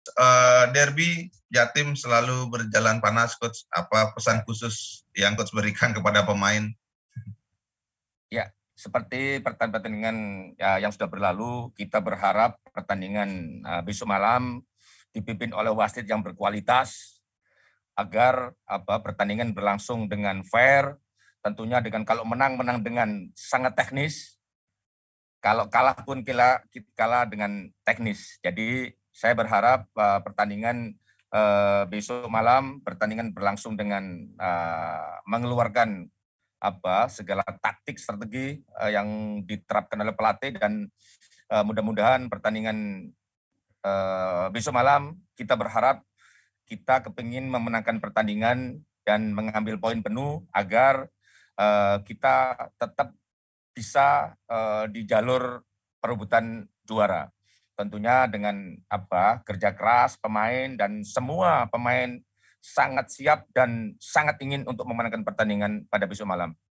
Eh, derby Jatim selalu berjalan panas coach. Apa pesan khusus yang coach berikan kepada pemain? Ya, seperti pertandingan ya, yang sudah berlalu, kita berharap pertandingan uh, besok malam dipimpin oleh wasit yang berkualitas agar apa pertandingan berlangsung dengan fair, tentunya dengan kalau menang menang dengan sangat teknis, kalau kalah pun kita kalah dengan teknis. Jadi saya berharap uh, pertandingan uh, besok malam pertandingan berlangsung dengan uh, mengeluarkan apa segala taktik strategi uh, yang diterapkan oleh pelatih dan uh, mudah-mudahan pertandingan uh, besok malam kita berharap kita kepingin memenangkan pertandingan dan mengambil poin penuh agar uh, kita tetap bisa uh, di jalur perebutan juara tentunya dengan apa kerja keras pemain dan semua pemain sangat siap dan sangat ingin untuk memenangkan pertandingan pada besok malam.